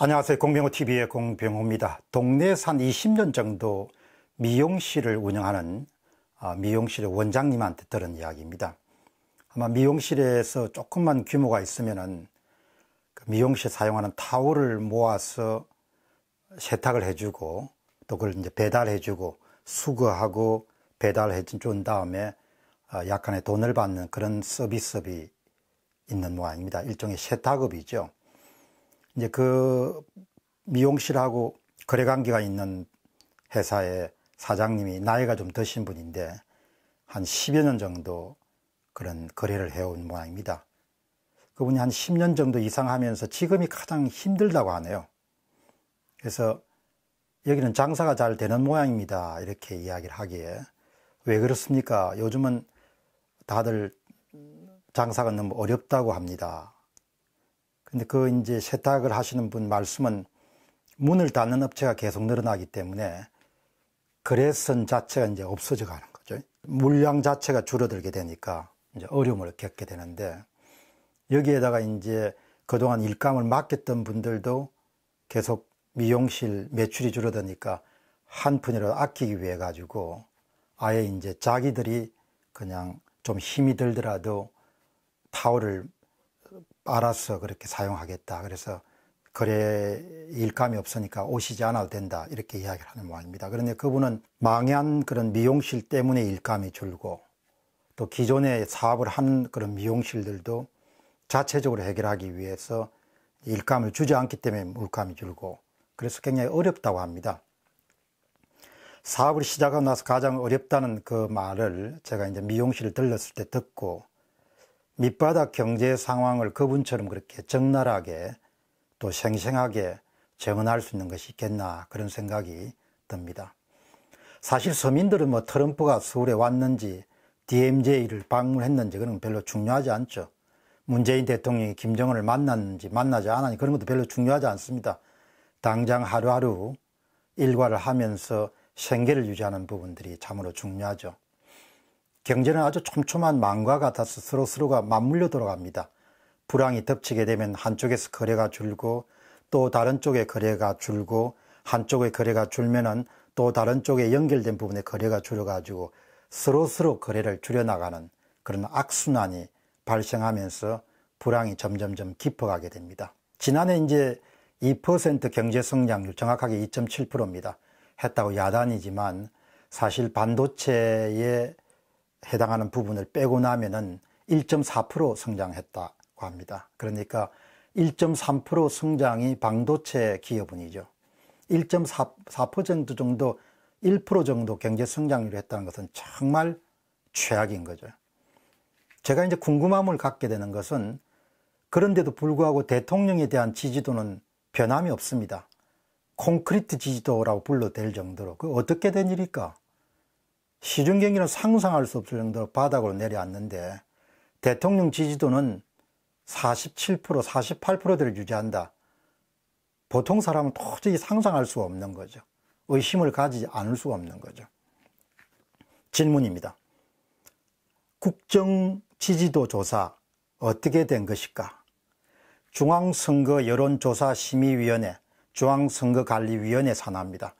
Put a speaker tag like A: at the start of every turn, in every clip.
A: 안녕하세요. 공병호 TV의 공병호입니다. 동네에서 한 20년 정도 미용실을 운영하는 아, 미용실의 원장님한테 들은 이야기입니다. 아마 미용실에서 조금만 규모가 있으면 그 미용실 사용하는 타월을 모아서 세탁을 해주고 또 그걸 이제 배달해주고 수거하고 배달해준 다음에 아, 약간의 돈을 받는 그런 서비스업이 있는 모양입니다. 일종의 세탁업이죠. 이제 그 미용실하고 거래 관계가 있는 회사의 사장님이 나이가 좀 드신 분인데 한 10여 년 정도 그런 거래를 해온 모양입니다. 그분이 한 10년 정도 이상 하면서 지금이 가장 힘들다고 하네요. 그래서 여기는 장사가 잘 되는 모양입니다. 이렇게 이야기를 하기에 왜 그렇습니까? 요즘은 다들 장사가 너무 어렵다고 합니다. 근데 그 이제 세탁을 하시는 분 말씀은 문을 닫는 업체가 계속 늘어나기 때문에 거래선 자체가 이제 없어져 가는 거죠. 물량 자체가 줄어들게 되니까 이제 어려움을 겪게 되는데 여기에다가 이제 그동안 일감을 맡겼던 분들도 계속 미용실 매출이 줄어드니까 한 푼이라도 아끼기 위해 가지고 아예 이제 자기들이 그냥 좀 힘이 들더라도 타월을 알아서 그렇게 사용하겠다. 그래서 거래 일감이 없으니까 오시지 않아도 된다. 이렇게 이야기를 하는 모양입니다. 그런데 그분은 망한 그런 미용실 때문에 일감이 줄고 또 기존의 사업을 한 그런 미용실들도 자체적으로 해결하기 위해서 일감을 주지 않기 때문에 물감이 줄고 그래서 굉장히 어렵다고 합니다. 사업을 시작하고 나서 가장 어렵다는 그 말을 제가 이제 미용실을 들렀을 때 듣고 밑바닥 경제 상황을 그분처럼 그렇게 적나라하게 또 생생하게 재현할 수 있는 것이 있겠나 그런 생각이 듭니다. 사실 서민들은 뭐 트럼프가 서울에 왔는지 d m j 를 방문했는지 그런 건 별로 중요하지 않죠. 문재인 대통령이 김정은을 만났는지 만나지 않았는지 그런 것도 별로 중요하지 않습니다. 당장 하루하루 일과를 하면서 생계를 유지하는 부분들이 참으로 중요하죠. 경제는 아주 촘촘한 망과 같아서 서로 서로가 맞물려 돌아갑니다. 불황이 덮치게 되면 한쪽에서 거래가 줄고 또 다른 쪽의 거래가 줄고 한쪽의 거래가 줄면은 또 다른 쪽에 연결된 부분의 거래가 줄어가지고 서로 서로 거래를 줄여나가는 그런 악순환이 발생하면서 불황이 점점점 깊어가게 됩니다. 지난해 이제 2% 경제 성장률 정확하게 2.7%입니다. 했다고 야단이지만 사실 반도체의 해당하는 부분을 빼고 나면은 1.4% 성장했다고 합니다. 그러니까 1.3% 성장이 방도체 기업은이죠. 1.4% 정도 1% 정도 경제 성장률을 했다는 것은 정말 최악인 거죠. 제가 이제 궁금함을 갖게 되는 것은 그런데도 불구하고 대통령에 대한 지지도는 변함이 없습니다. 콘크리트 지지도라고 불러댈 정도로 그 어떻게 된 일일까? 시중 경기는 상상할 수 없을 정도로 바닥으로 내려앉는데 대통령 지지도는 47% 48%를 유지한다 보통 사람은 도저히 상상할 수 없는 거죠 의심을 가지지 않을 수 없는 거죠 질문입니다 국정 지지도 조사 어떻게 된 것일까 중앙선거 여론조사심의위원회 중앙선거관리위원회 산하입니다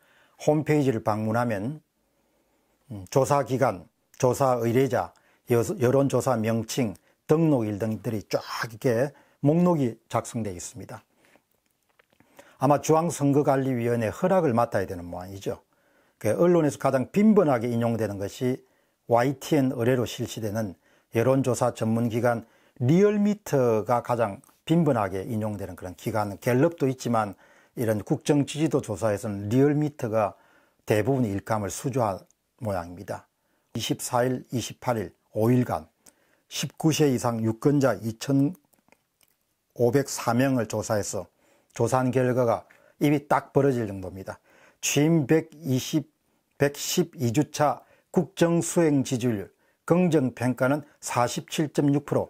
A: 홈페이지를 방문하면 음, 조사기관 조사 의뢰자, 여론조사 명칭, 등록일 등들이 쫙 이렇게 목록이 작성되어 있습니다. 아마 중앙선거관리위원회 허락을 맡아야 되는 모양이죠. 그 언론에서 가장 빈번하게 인용되는 것이 YTN 의뢰로 실시되는 여론조사 전문기관 리얼미터가 가장 빈번하게 인용되는 그런 기관, 갤럽도 있지만 이런 국정지지도 조사에서는 리얼미터가 대부분 일감을 수주하, 모양입니다. 24일, 28일, 5일간 19세 이상 유권자 2,504명을 조사해서 조사한 결과가 이미 딱 벌어질 정도입니다. 취임 120, 112주차 국정수행 지지율 긍정평가는 47.6%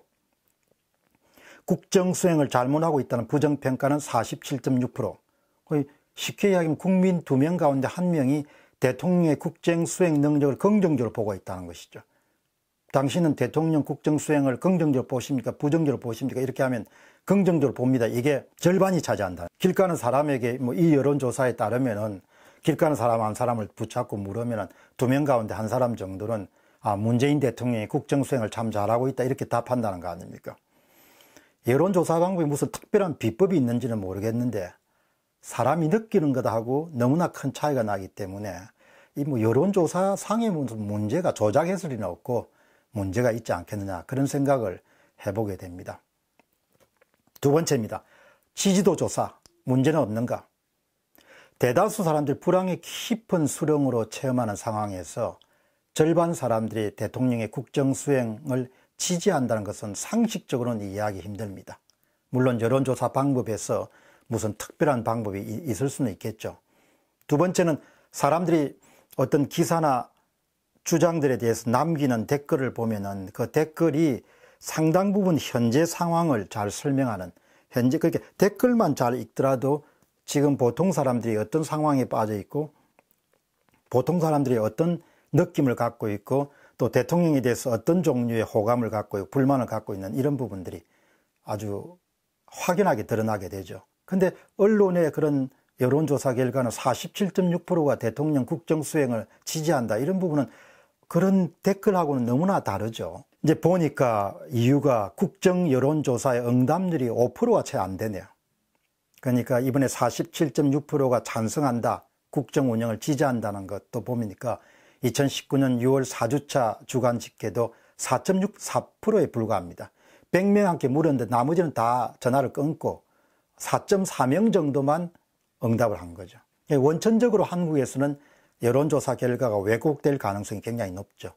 A: 국정수행을 잘못하고 있다는 부정평가는 47.6% 쉽게 이야기하면 국민 2명 가운데 1명이 대통령의 국정 수행 능력을 긍정적으로 보고 있다는 것이죠. 당신은 대통령 국정 수행을 긍정적으로 보십니까? 부정적으로 보십니까? 이렇게 하면 긍정적으로 봅니다. 이게 절반이 차지한다. 길 가는 사람에게 뭐 이 여론조사에 따르면은 길 가는 사람 한 사람을 붙잡고 물으면은 두 명 가운데 한 사람 정도는 아, 문재인 대통령이 국정 수행을 참 잘하고 있다. 이렇게 답한다는 거 아닙니까? 여론조사 방법이 무슨 특별한 비법이 있는지는 모르겠는데 사람이 느끼는 것다 하고 너무나 큰 차이가 나기 때문에 이 뭐 여론조사 상의 문제가 조작 해설이나 없고 문제가 있지 않겠느냐 그런 생각을 해보게 됩니다. 두 번째입니다. 지지도 조사 문제는 없는가? 대다수 사람들 불황의 깊은 수렁으로 체험하는 상황에서 절반 사람들이 대통령의 국정 수행을 지지한다는 것은 상식적으로는 이해하기 힘듭니다. 물론 여론조사 방법에서 무슨 특별한 방법이 있을 수는 있겠죠. 두 번째는 사람들이 어떤 기사나 주장들에 대해서 남기는 댓글을 보면은 그 댓글이 상당 부분 현재 상황을 잘 설명하는 현재 그렇게 그러니까 댓글만 잘 읽더라도 지금 보통 사람들이 어떤 상황에 빠져 있고 보통 사람들이 어떤 느낌을 갖고 있고 또 대통령에 대해서 어떤 종류의 호감을 갖고 있고 불만을 갖고 있는 이런 부분들이 아주 확연하게 드러나게 되죠. 근데 언론의 그런 여론조사 결과는 47.6%가 대통령 국정수행을 지지한다 이런 부분은 그런 댓글하고는 너무나 다르죠. 이제 보니까 이유가 국정 여론조사의 응답률이 5%가 채 안 되네요. 그러니까 이번에 47.6%가 찬성한다, 국정 운영을 지지한다는 것도 보니까 2019년 6월 4주차 주간 집계도 4.64%에 불과합니다. 100명한테 물었는데 나머지는 다 전화를 끊고 4.4명 정도만 응답을 한 거죠. 예, 원천적으로 한국에서는 여론조사 결과가 왜곡될 가능성이 굉장히 높죠.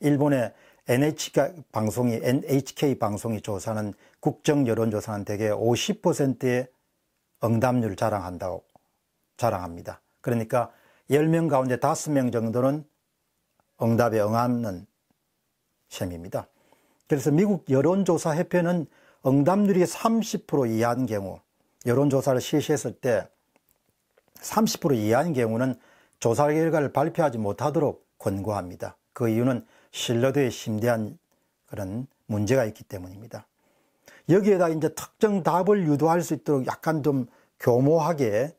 A: 일본의 NHK 방송이, NHK 방송이 조사는 국정 여론조사는 대개 50%의 응답률 을 자랑한다고 자랑합니다. 그러니까 10명 가운데 5명 정도는 응답에 응하는 셈입니다. 그래서 미국 여론조사 협회는 응답률이 30% 이하인 경우 여론조사를 실시했을 때 30% 이하인 경우는 조사 결과를 발표하지 못하도록 권고합니다. 그 이유는 신뢰도에 심대한 그런 문제가 있기 때문입니다. 여기에다 이제 특정 답을 유도할 수 있도록 약간 좀 교모하게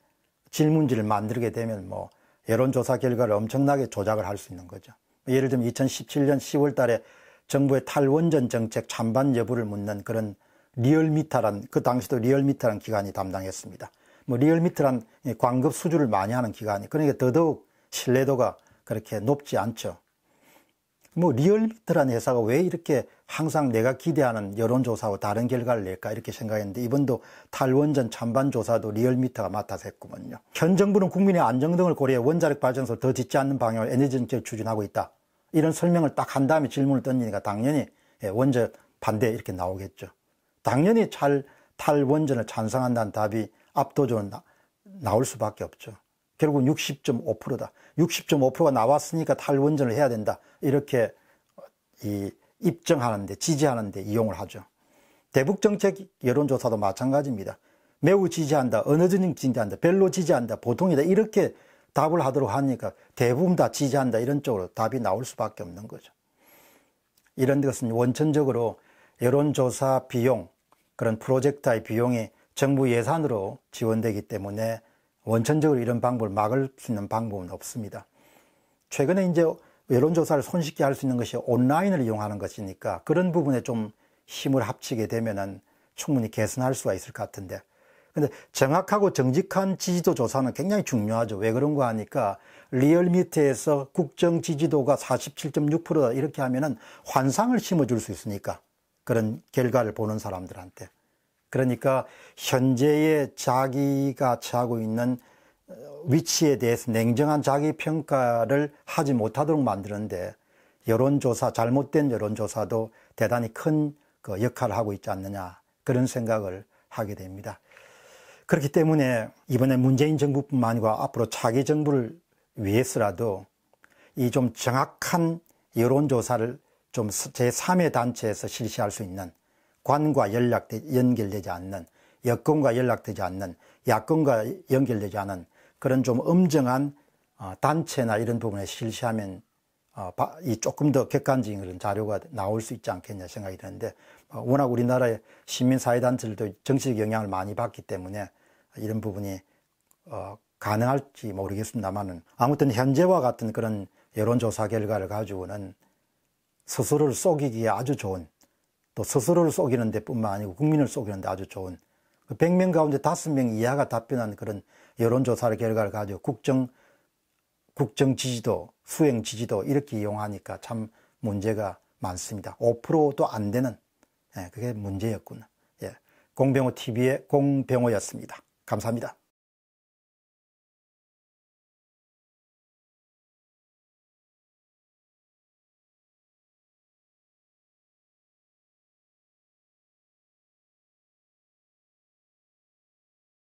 A: 질문지를 만들게 되면 뭐 여론조사 결과를 엄청나게 조작을 할 수 있는 거죠. 예를 들면 2017년 10월 달에 정부의 탈원전 정책 찬반 여부를 묻는 그런 리얼미터란 그 당시도 리얼미터란 기관이 담당했습니다. 뭐 리얼미터란 광급 수주를 많이 하는 기관이 그러니까 더더욱 신뢰도가 그렇게 높지 않죠. 뭐리얼미터란 회사가 왜 이렇게 항상 내가 기대하는 여론조사와 다른 결과를 낼까 이렇게 생각했는데 이번도 탈원전 찬반조사도 리얼미터가 맡아서 했구먼요. 현 정부는 국민의 안정 등을 고려해 원자력 발전소를 더 짓지 않는 방향으로 에너지 정책을 추진하고 있다. 이런 설명을 딱 한 다음에 질문을 던지니까 당연히 예, 원전 반대 이렇게 나오겠죠. 당연히 잘, 탈원전을 찬성한다는 답이 압도적으로 나, 나올 수밖에 없죠. 결국 은 60.5%다. 60.5%가 나왔으니까 탈원전을 해야 된다. 이렇게 이 입증하는데 지지하는데 이용을 하죠. 대북 정책 여론조사도 마찬가지입니다. 매우 지지한다, 어느 정도 지지한다, 별로 지지한다, 보통이다 이렇게 답을 하도록 하니까 대부분 다 지지한다 이런 쪽으로 답이 나올 수밖에 없는 거죠. 이런 것은 원천적으로 여론조사 비용, 그런 프로젝트의 비용이 정부 예산으로 지원되기 때문에 원천적으로 이런 방법을 막을 수 있는 방법은 없습니다. 최근에 이제 여론조사를 손쉽게 할 수 있는 것이 온라인을 이용하는 것이니까 그런 부분에 좀 힘을 합치게 되면은 충분히 개선할 수가 있을 것 같은데. 근데 정확하고 정직한 지지도 조사는 굉장히 중요하죠. 왜 그런가 하니까 리얼미터에서 국정 지지도가 47.6% 이렇게 하면은 환상을 심어줄 수 있으니까. 그런 결과를 보는 사람들한테. 그러니까 현재의 자기가 차고 있는 어, 위치에 대해서 냉정한 자기 평가를 하지 못하도록 만드는데 여론조사, 잘못된 여론조사도 대단히 큰그 역할을 하고 있지 않느냐 그런 생각을 하게 됩니다. 그렇기 때문에 이번에 문재인 정부뿐만 아니라 앞으로 차기 정부를 위해서라도 이 좀 정확한 여론조사를 좀 제3의 단체에서 실시할 수 있는 관과 연락되, 연결되지 않는 여권과 연락되지 않는 야권과 연결되지 않은 그런 좀 엄정한 어, 단체나 이런 부분에 실시하면 어, 이 조금 더 객관적인 그런 자료가 나올 수 있지 않겠냐 생각이 드는데 어, 워낙 우리나라의 시민사회단체들도 정치적 영향을 많이 받기 때문에 이런 부분이 가능할지 모르겠습니다만은 아무튼 현재와 같은 그런 여론조사 결과를 가지고는 스스로를 속이기에 아주 좋은 또 스스로를 속이는 데뿐만 아니고 국민을 속이는 데 아주 좋은 그 100명 가운데 5명 이하가 답변한 그런 여론조사를 결과를 가지고 국정 국정 지지도 수행 지지도 이렇게 이용하니까 참 문제가 많습니다. 5%도 안 되는 예, 그게 문제였구나. 예, 공병호 TV의 공병호였습니다. 감사합니다.